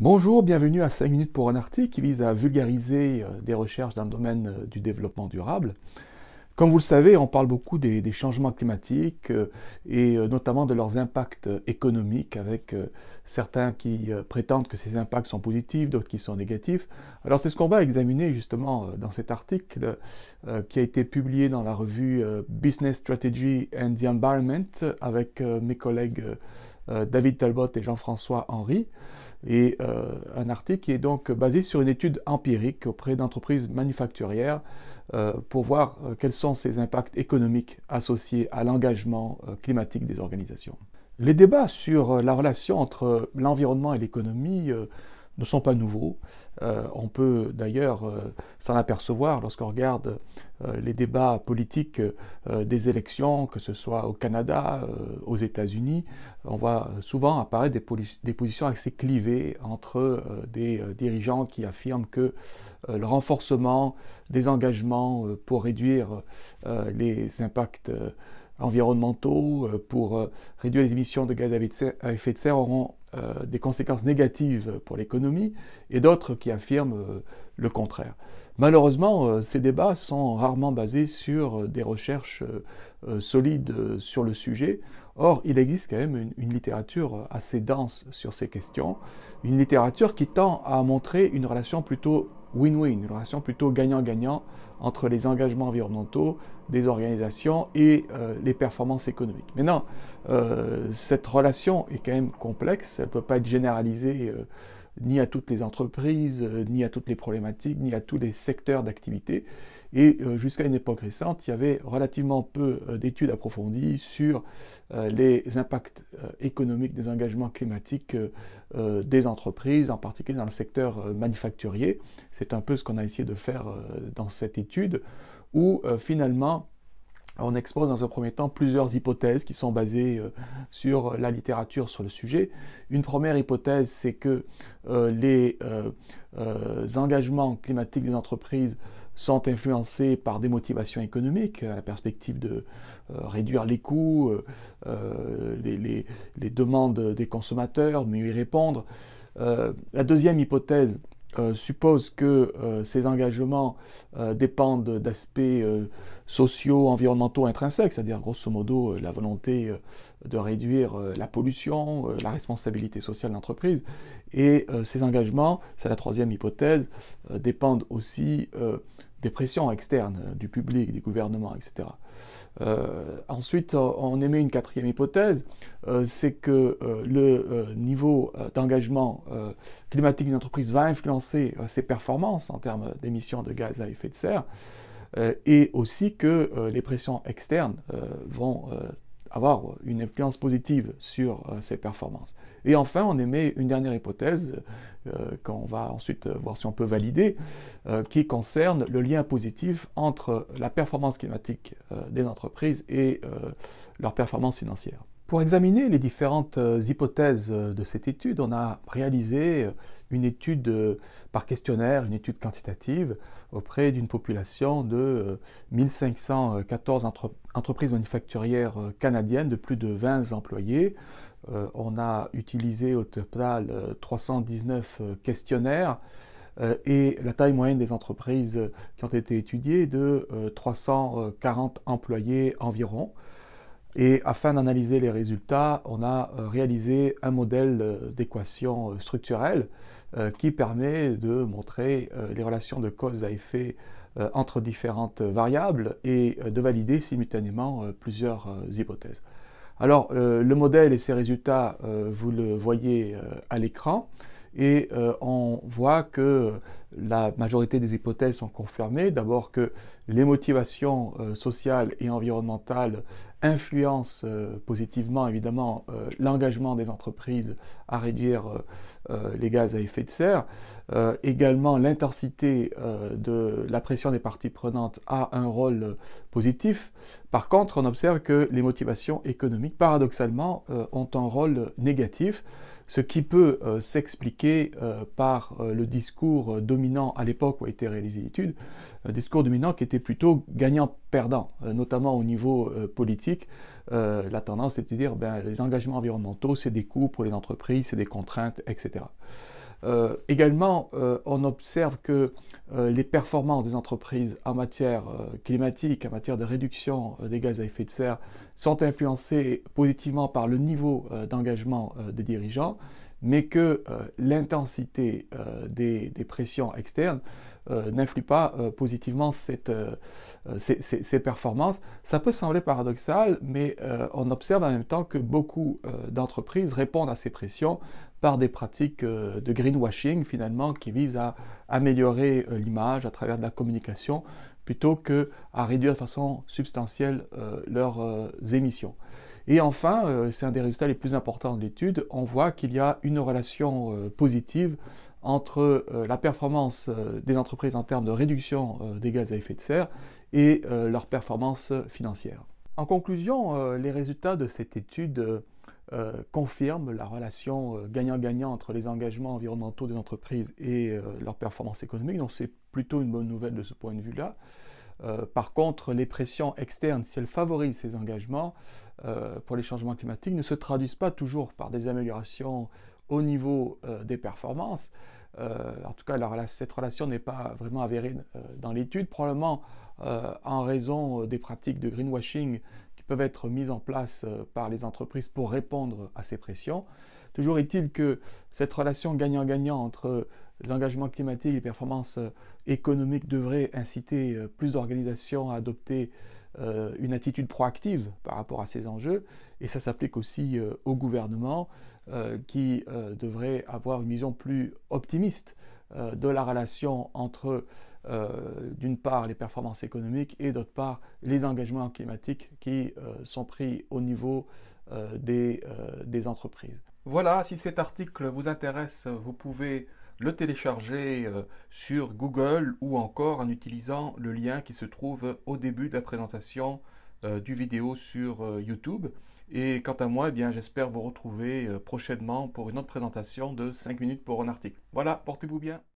Bonjour, bienvenue à 5 minutes pour un article qui vise à vulgariser euh, des recherches dans le domaine euh, du développement durable. Comme vous le savez, on parle beaucoup des, changements climatiques euh, et notamment de leurs impacts économiques avec certains qui prétendent que ces impacts sont positifs, d'autres qui sont négatifs. Alors c'est ce qu'on va examiner justement dans cet article qui a été publié dans la revue Business Strategy and the Environment avec mes collègues euh, David Talbot et Jean-François Henry, et euh, un article qui est donc basé sur une étude empirique auprès d'entreprises manufacturières euh, pour voir quels sont ces impacts économiques associés à l'engagement climatique des organisations. Les débats sur la relation entre l'environnement et l'économie ne sont pas nouveaux. Euh, on peut d'ailleurs euh, s'en apercevoir lorsqu'on regarde euh, les débats politiques des élections, que ce soit au Canada, aux États-Unis. On voit souvent apparaître des, des positions assez clivées entre des dirigeants qui affirment que le renforcement des engagements pour réduire les impacts environnementaux pour réduire les émissions de gaz à effet de serre auront euh, des conséquences négatives pour l'économie et d'autres qui affirment euh, le contraire. Malheureusement, euh, ces débats sont rarement basés sur des recherches solides sur le sujet. Or, il existe quand même une, littérature assez dense sur ces questions, une littérature qui tend à montrer une relation plutôt win-win, une relation plutôt gagnant-gagnant entre les engagements environnementaux des organisations et euh, les performances économiques. Maintenant, non euh, cette relation est quand même complexe, elle ne peut pas être généralisée. Euh, ni à toutes les entreprises, euh, ni à toutes les problématiques, ni à tous les secteurs d'activité. Et euh, jusqu'à une époque récente, il y avait relativement peu euh, d'études approfondies sur les impacts économiques des engagements climatiques des entreprises, en particulier dans le secteur manufacturier. C'est un peu ce qu'on a essayé de faire dans cette étude, où finalement on expose dans un premier temps plusieurs hypothèses qui sont basées euh, sur euh, la littérature sur le sujet. Une première hypothèse, c'est que euh, les engagements climatiques des entreprises sont influencés par des motivations économiques, à la perspective de réduire les coûts, les, demandes des consommateurs, mieux y répondre. la deuxième hypothèse, euh, suppose que euh, ces engagements euh, dépendent d'aspects sociaux, environnementaux, intrinsèques, c'est-à-dire grosso modo la volonté de réduire la pollution, la responsabilité sociale d'entreprise. Et ces engagements, c'est la troisième hypothèse, dépendent aussi des pressions externes euh, du public, des gouvernements, etc. Euh, ensuite, on émet une quatrième hypothèse, euh, c'est que le niveau d'engagement climatique d'une entreprise va influencer ses performances en termes d'émissions de gaz à effet de serre, et aussi que les pressions externes vont avoir euh, une influence positive sur euh, ses performances. Et enfin, on émet une dernière hypothèse, euh, qu'on va ensuite voir si on peut valider, qui concerne le lien positif entre la performance climatique des entreprises et leur performance financière. Pour examiner les différentes euh, hypothèses euh, de cette étude, on a réalisé euh, une étude par questionnaire, une étude quantitative auprès d'une population de 1514 entreprises manufacturières canadiennes de plus de 20 employés. On a utilisé au total 319 questionnaires et la taille moyenne des entreprises qui ont été étudiées est de 340 employés environ. Et afin d'analyser les résultats, on a euh, réalisé un modèle euh, d'équation euh, structurelle qui permet de montrer les relations de cause à effet entre différentes variables et de valider simultanément plusieurs hypothèses. Alors le modèle et ses résultats, vous le voyez à l'écran et on voit que la majorité des hypothèses sont confirmées. D'abord que les motivations sociales et environnementales influence euh, positivement évidemment euh, l'engagement des entreprises à réduire euh, euh, les gaz à effet de serre. Euh, également, l'intensité euh, de la pression des parties prenantes a un rôle positif. Par contre, on observe que les motivations économiques, paradoxalement, ont un rôle négatif ce qui peut s'expliquer par le discours dominant à l'époque où a été réalisée l'étude, un discours dominant qui était plutôt gagnant-perdant, notamment au niveau politique. la tendance est de dire ben, les engagements environnementaux, c'est des coûts pour les entreprises, c'est des contraintes, etc. Euh, également, euh, on observe que euh, les performances des entreprises en matière climatique, en matière de réduction des gaz à effet de serre, sont influencées positivement par le niveau d'engagement des dirigeants mais que euh, l'intensité euh, des, pressions externes euh, n'influe pas positivement ces, performances. Ça peut sembler paradoxal, mais on observe en même temps que beaucoup d'entreprises répondent à ces pressions par des pratiques de greenwashing finalement qui visent à améliorer l'image à travers de la communication plutôt que à réduire de façon substantielle leurs émissions. Et enfin, euh, c'est un des résultats les plus importants de l'étude, on voit qu'il y a une relation euh, positive entre euh, la performance des entreprises en termes de réduction des gaz à effet de serre et leur performance financière. En conclusion, les résultats de cette étude confirment la relation gagnant-gagnant entre les engagements environnementaux des entreprises et leur performance économique, donc c'est plutôt une bonne nouvelle de ce point de vue-là. Euh, par contre, les pressions externes, si elles favorisent ces engagements euh, pour les changements climatiques, ne se traduisent pas toujours par des améliorations au niveau euh, des performances. en tout cas, cette relation n'est pas vraiment avérée dans l'étude, probablement en raison des pratiques de greenwashing qui peuvent être mises en place par les entreprises pour répondre à ces pressions. Toujours est-il que cette relation gagnant-gagnant entre les engagements climatiques, et les performances euh, économiques devraient inciter euh, plus d'organisations à adopter euh, une attitude proactive par rapport à ces enjeux. Et ça s'applique aussi au gouvernement qui devrait avoir une vision plus optimiste de la relation entre, d'une part, les performances économiques et, d'autre part, les engagements climatiques qui sont pris au niveau des entreprises. Voilà, si cet article vous intéresse, vous pouvez le télécharger euh, sur Google ou encore en utilisant le lien qui se trouve au début de la présentation euh, du vidéo sur euh, YouTube. Et quant à moi, eh bien, j'espère vous retrouver prochainement pour une autre présentation de 5 minutes pour un article. Voilà, portez-vous bien.